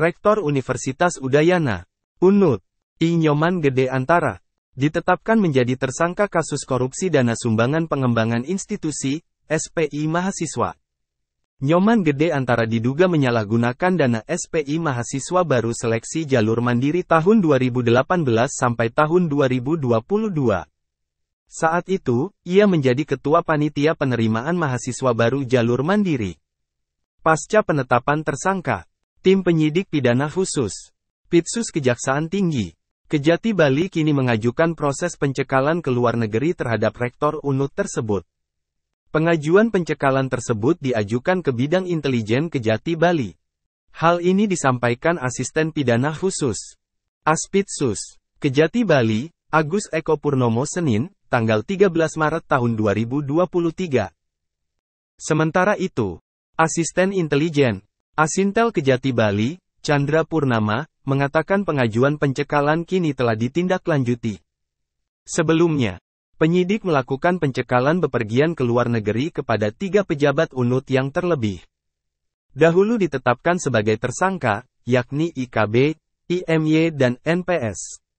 Rektor Universitas Udayana, UNUD, Inyoman Gede Antara, ditetapkan menjadi tersangka kasus korupsi dana sumbangan pengembangan institusi, SPI mahasiswa. Nyoman Gede Antara diduga menyalahgunakan dana SPI mahasiswa baru seleksi jalur mandiri tahun 2018 sampai tahun 2022. Saat itu, ia menjadi ketua panitia penerimaan mahasiswa baru jalur mandiri. Pasca penetapan tersangka, Tim penyidik pidana khusus, Pitsus Kejaksaan Tinggi, Kejati Bali kini mengajukan proses pencekalan ke luar negeri terhadap rektor UNUT tersebut. Pengajuan pencekalan tersebut diajukan ke bidang intelijen Kejati Bali. Hal ini disampaikan asisten pidana khusus, Aspitsus, Kejati Bali, Agus Eko Purnomo Senin, tanggal 13 Maret tahun 2023. Sementara itu, asisten intelijen, Asintel Kejati Bali, Chandra Purnama, mengatakan pengajuan pencekalan kini telah ditindaklanjuti. Sebelumnya, penyidik melakukan pencekalan bepergian ke luar negeri kepada tiga pejabat UNUT yang terlebih. Dahulu ditetapkan sebagai tersangka, yakni IKB, IMY dan NPS.